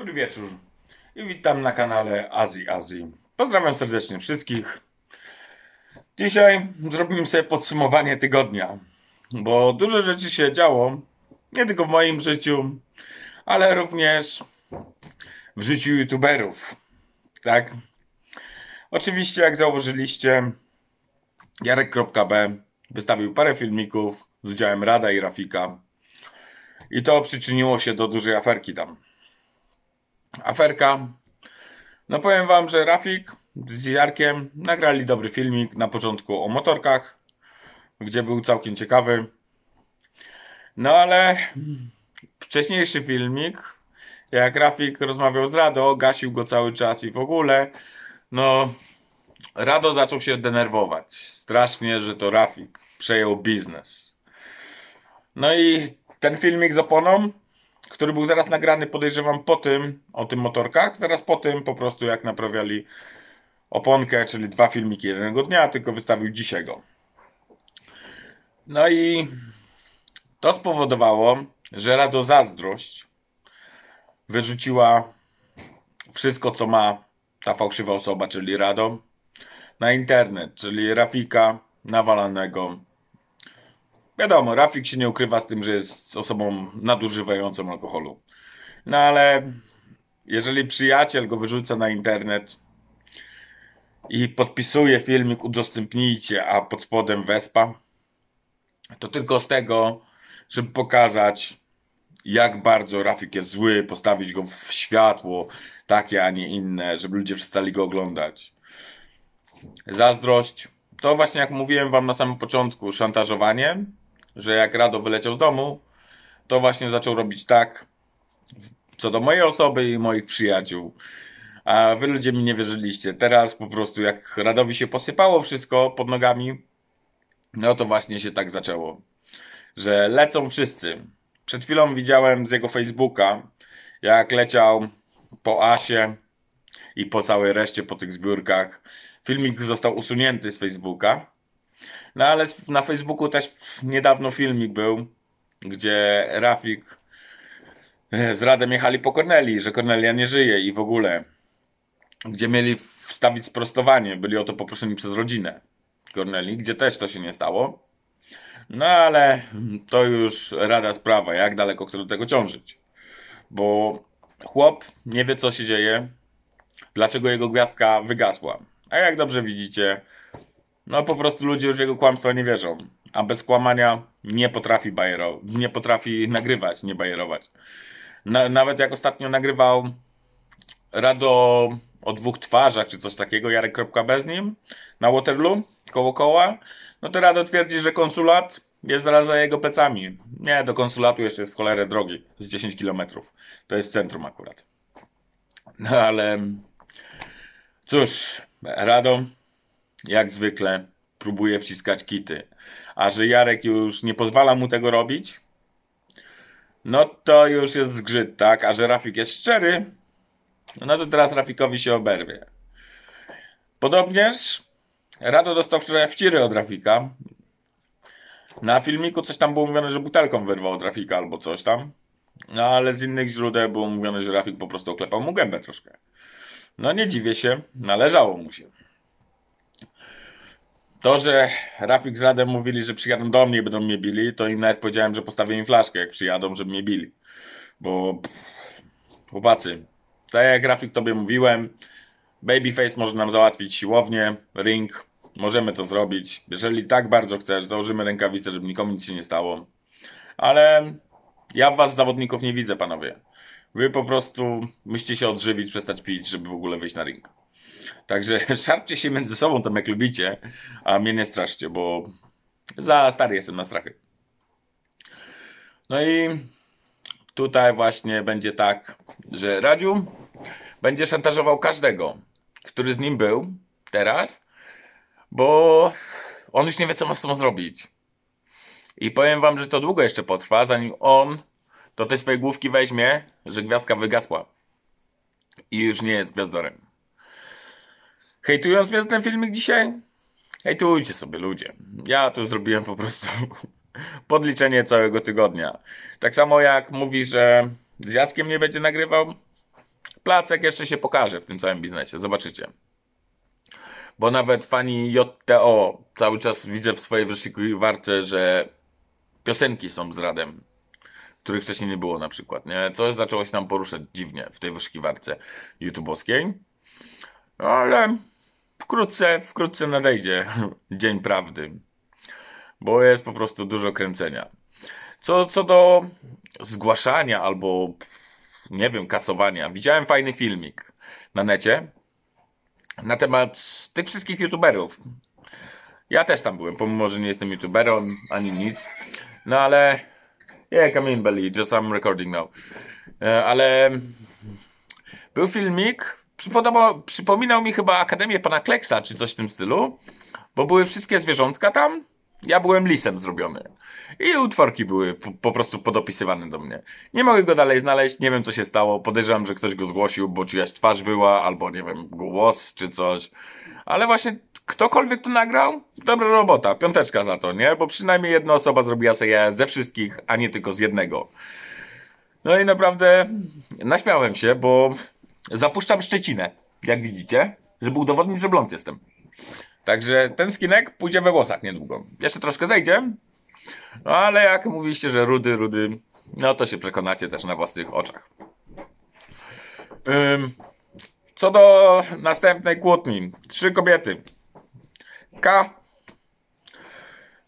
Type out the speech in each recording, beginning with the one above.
Dobry wieczór i witam na kanale Azji Azji. Pozdrawiam serdecznie wszystkich. Dzisiaj zrobimy sobie podsumowanie tygodnia, bo dużo rzeczy się działo, nie tylko w moim życiu, ale również w życiu youtuberów. Tak? Oczywiście, jak zauważyliście, Jarek.b wystawił parę filmików z udziałem Rada i Rafika. I to przyczyniło się do dużej aferki tam aferka. No powiem wam, że Rafik z Jarkiem nagrali dobry filmik na początku o motorkach, gdzie był całkiem ciekawy. No ale wcześniejszy filmik, jak Rafik rozmawiał z Rado, gasił go cały czas i w ogóle, no Rado zaczął się denerwować strasznie, że to Rafik przejął biznes. No i ten filmik z oponą który był zaraz nagrany, podejrzewam, po tym, o tym motorkach, zaraz po tym po prostu jak naprawiali oponkę, czyli dwa filmiki jednego dnia, tylko wystawił dzisiaj go. No i to spowodowało, że Rado Zazdrość wyrzuciła wszystko, co ma ta fałszywa osoba, czyli Rado, na internet, czyli Rafika Nawalanego, Wiadomo, Rafik się nie ukrywa z tym, że jest osobą nadużywającą alkoholu. No ale jeżeli przyjaciel go wyrzuca na internet i podpisuje filmik udostępnijcie, a pod spodem Wespa, to tylko z tego, żeby pokazać jak bardzo Rafik jest zły, postawić go w światło takie, a nie inne, żeby ludzie przestali go oglądać. Zazdrość to właśnie jak mówiłem wam na samym początku, szantażowanie że jak Rado wyleciał z domu, to właśnie zaczął robić tak, co do mojej osoby i moich przyjaciół. A wy ludzie mi nie wierzyliście. Teraz po prostu jak Radowi się posypało wszystko pod nogami, no to właśnie się tak zaczęło. Że lecą wszyscy. Przed chwilą widziałem z jego Facebooka, jak leciał po Asie i po całej reszcie, po tych zbiórkach. Filmik został usunięty z Facebooka, no ale na Facebooku też niedawno filmik był, gdzie Rafik e, z Radem jechali po Korneli, że Kornelia nie żyje i w ogóle. Gdzie mieli wstawić sprostowanie, byli o to poproszeni przez rodzinę Korneli, gdzie też to się nie stało. No ale to już rada sprawa, jak daleko chce do tego ciążyć. Bo chłop nie wie, co się dzieje, dlaczego jego gwiazdka wygasła. A jak dobrze widzicie, no po prostu ludzie już w jego kłamstwa nie wierzą. A bez kłamania nie potrafi bajero, nie potrafi nagrywać, nie bajerować. Na, nawet jak ostatnio nagrywał Rado o dwóch twarzach, czy coś takiego, Jarek Kropka bez nim, na Waterloo, koło koła, no to Rado twierdzi, że konsulat jest zaraz za jego plecami. Nie, do konsulatu jeszcze jest w cholerę drogi, z 10 km. To jest centrum akurat. No ale cóż, Rado jak zwykle próbuje wciskać kity. A że Jarek już nie pozwala mu tego robić, no to już jest zgrzyt, tak? A że Rafik jest szczery, no to teraz Rafikowi się oberwie. Podobnież Rado dostał wczoraj wciry od Rafika. Na filmiku coś tam było mówione, że butelką wyrwał od Rafika albo coś tam. No ale z innych źródeł było mówione, że Rafik po prostu oklepał mu gębę troszkę. No nie dziwię się, należało mu się. To, że Rafik z Radem mówili, że przyjadą do mnie i będą mnie bili, to im nawet powiedziałem, że postawię im flaszkę, jak przyjadą, żeby mnie bili. Bo pff, chłopacy, tak jak Rafik tobie mówiłem, Babyface może nam załatwić siłownię, ring, możemy to zrobić. Jeżeli tak bardzo chcesz, założymy rękawice, żeby nikomu nic się nie stało. Ale ja was zawodników nie widzę, panowie. Wy po prostu musicie się odżywić, przestać pić, żeby w ogóle wyjść na ring. Także szarpcie się między sobą tam jak lubicie, a mnie nie straszcie, bo za stary jestem na strachy. No i tutaj właśnie będzie tak, że Radziu będzie szantażował każdego, który z nim był teraz, bo on już nie wie, co ma z tym zrobić. I powiem wam, że to długo jeszcze potrwa, zanim on do tej swojej główki weźmie, że gwiazdka wygasła. I już nie jest gwiazdorem. Hejtując więc ten filmik dzisiaj? Hejtujcie sobie ludzie. Ja tu zrobiłem po prostu podliczenie całego tygodnia. Tak samo jak mówi, że z Jackiem nie będzie nagrywał, placek jeszcze się pokaże w tym całym biznesie. Zobaczycie. Bo nawet fani JTO cały czas widzę w swojej wyszukiwarce, że piosenki są z Radem których wcześniej nie było na przykład, nie? Coś zaczęło się tam poruszać dziwnie w tej wyszukiwarce YouTube'owskiej. Ale wkrótce, wkrótce nadejdzie dzień prawdy, bo jest po prostu dużo kręcenia. Co, co do zgłaszania albo, nie wiem, kasowania, widziałem fajny filmik na necie na temat tych wszystkich youtuberów. Ja też tam byłem, pomimo, że nie jestem youtuberem ani nic. No ale. Yeah, come in, Belly, just I'm recording now. E, ale. Był filmik przypominał mi chyba Akademię Pana Kleksa, czy coś w tym stylu, bo były wszystkie zwierzątka tam, ja byłem lisem zrobiony. I utworki były po, po, prostu podopisywane do mnie. Nie mogę go dalej znaleźć, nie wiem co się stało. Podejrzewam, że ktoś go zgłosił, bo czyjaś twarz była, albo nie wiem, głos czy coś. Ale właśnie ktokolwiek to nagrał, dobra robota, piąteczka za to, nie? Bo przynajmniej jedna osoba zrobiła sobie ze wszystkich, a nie tylko z jednego. No i naprawdę naśmiałem się, bo Zapuszczam Szczecinę, jak widzicie, żeby udowodnić, że blond jestem. Także ten skinek pójdzie we włosach niedługo. Jeszcze troszkę zejdzie, no ale jak mówiliście, że rudy, rudy, no to się przekonacie też na własnych oczach. Ym, co do następnej kłótni. Trzy kobiety. K,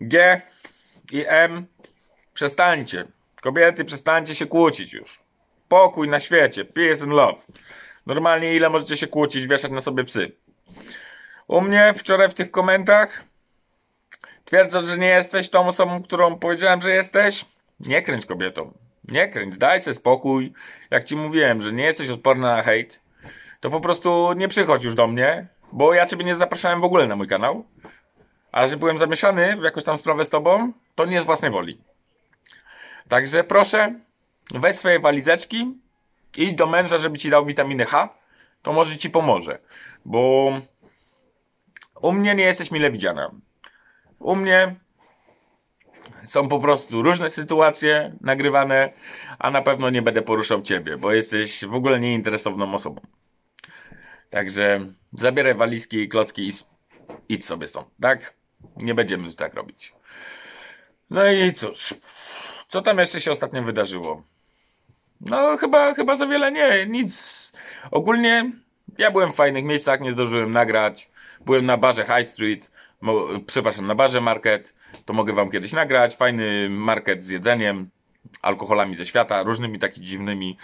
G i M. Przestańcie. Kobiety, przestańcie się kłócić już. Pokój na świecie, peace and love. Normalnie ile możecie się kłócić, wieszać na sobie psy. U mnie wczoraj w tych komentach twierdząc, że nie jesteś tą osobą, którą powiedziałem, że jesteś, nie kręć kobietą. Nie kręć, daj sobie spokój. Jak ci mówiłem, że nie jesteś odporna na hejt, to po prostu nie przychodź już do mnie, bo ja ciebie nie zapraszałem w ogóle na mój kanał. A że byłem zamieszany w jakąś tam sprawę z tobą, to nie z własnej woli. Także proszę, weź swoje walizeczki, idź do męża, żeby ci dał witaminę H, to może ci pomoże, bo u mnie nie jesteś mile widziana. U mnie są po prostu różne sytuacje nagrywane, a na pewno nie będę poruszał ciebie, bo jesteś w ogóle nieinteresowną osobą. Także zabieraj walizki i klocki i idź sobie stąd, tak? Nie będziemy tu tak robić. No i cóż, co tam jeszcze się ostatnio wydarzyło? No chyba, chyba za wiele nie, nic. Ogólnie ja byłem w fajnych miejscach, nie zdążyłem nagrać. Byłem na barze High Street, przepraszam, na barze Market. To mogę wam kiedyś nagrać. Fajny market z jedzeniem, alkoholami ze świata, różnymi takimi dziwnymi.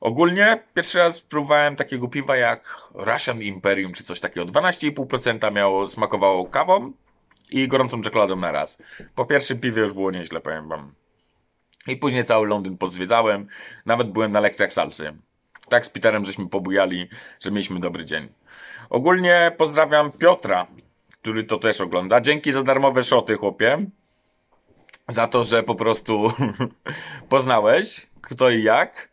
Ogólnie pierwszy raz próbowałem takiego piwa jak Russian Imperium czy coś takiego. 12,5% miało, smakowało kawą i gorącą czekoladą na raz. Po pierwszym piwie już było nieźle, powiem wam. I później cały Londyn pozwiedzałem, nawet byłem na lekcjach salsy. Tak z Peterem żeśmy pobujali, że mieliśmy dobry dzień. Ogólnie pozdrawiam Piotra, który to też ogląda. Dzięki za darmowe szoty, chłopie. Za to, że po prostu poznałeś kto i jak.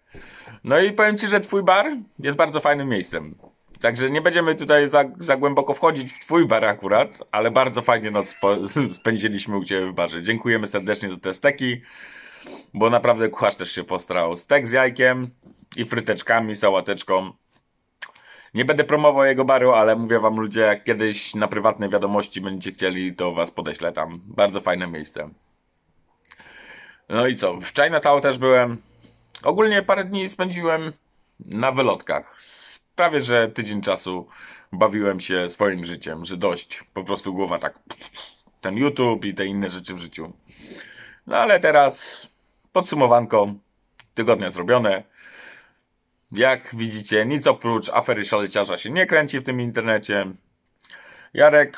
No i powiem Ci, że Twój bar jest bardzo fajnym miejscem. Także nie będziemy tutaj za, za głęboko wchodzić w Twój bar akurat, ale bardzo fajnie noc spędziliśmy u Ciebie w barze. Dziękujemy serdecznie za te steki bo naprawdę kucharz też się postarał. Stek z jajkiem i fryteczkami, sałateczką. Nie będę promował jego baru, ale mówię wam ludzie, jak kiedyś na prywatne wiadomości będziecie chcieli, to was podeślę tam. Bardzo fajne miejsce. No i co, w Chinatown też byłem. Ogólnie parę dni spędziłem na wylotkach. Prawie, że tydzień czasu bawiłem się swoim życiem, że dość. Po prostu głowa tak, ten YouTube i te inne rzeczy w życiu. No ale teraz Podsumowanko tygodnia zrobione. Jak widzicie, nic oprócz afery szaleciarza się nie kręci w tym internecie. Jarek,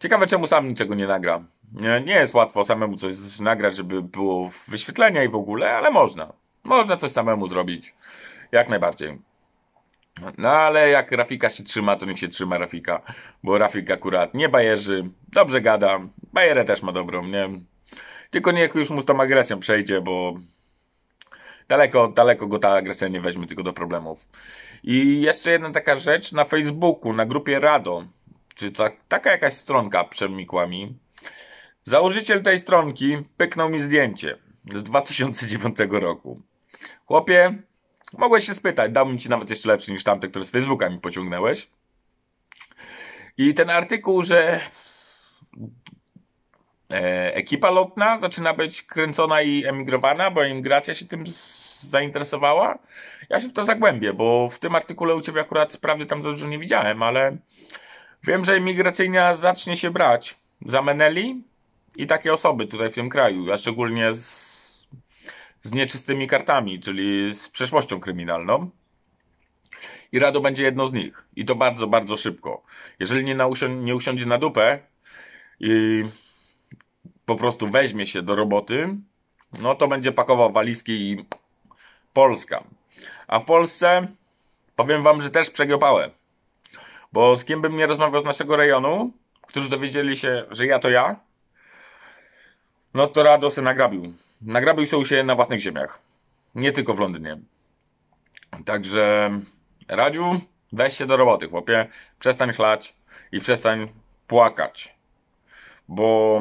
ciekawe czemu sam niczego nie nagra. Nie, nie jest łatwo samemu coś nagrać, żeby było wyświetlenia i w ogóle, ale można. Można coś samemu zrobić. Jak najbardziej. No ale jak Rafika się trzyma, to niech się trzyma Rafika. Bo Rafik akurat nie bajerzy, dobrze gada. Bajerę też ma dobrą, nie? Tylko niech już mu z tą agresją przejdzie, bo daleko, daleko go ta agresja nie weźmie, tylko do problemów. I jeszcze jedna taka rzecz na Facebooku, na grupie Rado, czy ta, taka jakaś stronka przemikła mi. Założyciel tej stronki pyknął mi zdjęcie z 2009 roku. Chłopie, mogłeś się spytać, dałbym ci nawet jeszcze lepszy niż tamte, które z Facebooka mi pociągnęłeś. I ten artykuł, że E, ekipa lotna zaczyna być kręcona i emigrowana, bo emigracja się tym zainteresowała. Ja się w to zagłębię, bo w tym artykule u Ciebie akurat prawdy tam za dużo nie widziałem, ale wiem, że emigracyjna zacznie się brać za Meneli i takie osoby tutaj w tym kraju, a szczególnie z, z nieczystymi kartami, czyli z przeszłością kryminalną. I Rado będzie jedno z nich. I to bardzo, bardzo szybko. Jeżeli nie, na, nie usiądzie na dupę i po prostu weźmie się do roboty, no to będzie pakował walizki i Polska. A w Polsce powiem Wam, że też przegiopałem. Bo z kim bym nie rozmawiał z naszego rejonu, którzy dowiedzieli się, że ja to ja, no to Rado se nagrabił. Nagrabił się, się na własnych ziemiach. Nie tylko w Londynie. Także Radziu, weź się do roboty, chłopie. Przestań chlać i przestań płakać. Bo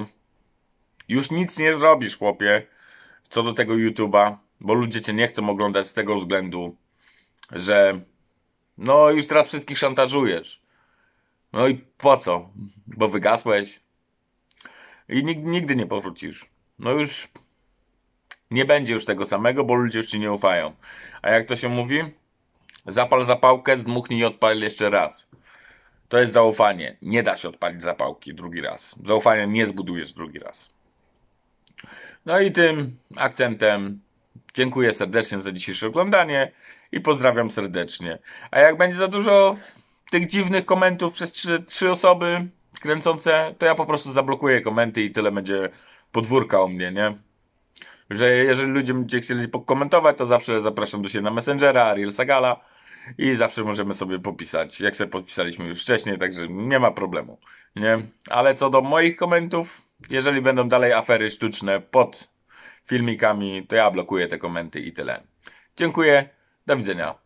już nic nie zrobisz, chłopie, co do tego YouTube'a, bo ludzie cię nie chcą oglądać z tego względu, że no już teraz wszystkich szantażujesz. No i po co? Bo wygasłeś i nigdy, nigdy nie powrócisz. No już nie będzie już tego samego, bo ludzie już ci nie ufają. A jak to się mówi? Zapal zapałkę, zdmuchnij i odpal jeszcze raz. To jest zaufanie. Nie da się odpalić zapałki drugi raz. Zaufania nie zbudujesz drugi raz. No i tym akcentem dziękuję serdecznie za dzisiejsze oglądanie i pozdrawiam serdecznie. A jak będzie za dużo tych dziwnych komentów przez trzy, trzy osoby kręcące, to ja po prostu zablokuję komenty i tyle będzie podwórka o mnie, nie? Że jeżeli ludzie będzie chcieli pokomentować, to zawsze zapraszam do siebie na Messengera, Ariel Sagala i zawsze możemy sobie popisać, jak sobie podpisaliśmy już wcześniej, także nie ma problemu, nie? Ale co do moich komentów, jeżeli będą dalej afery sztuczne pod filmikami, to ja blokuję te komenty i tyle. Dziękuję, do widzenia.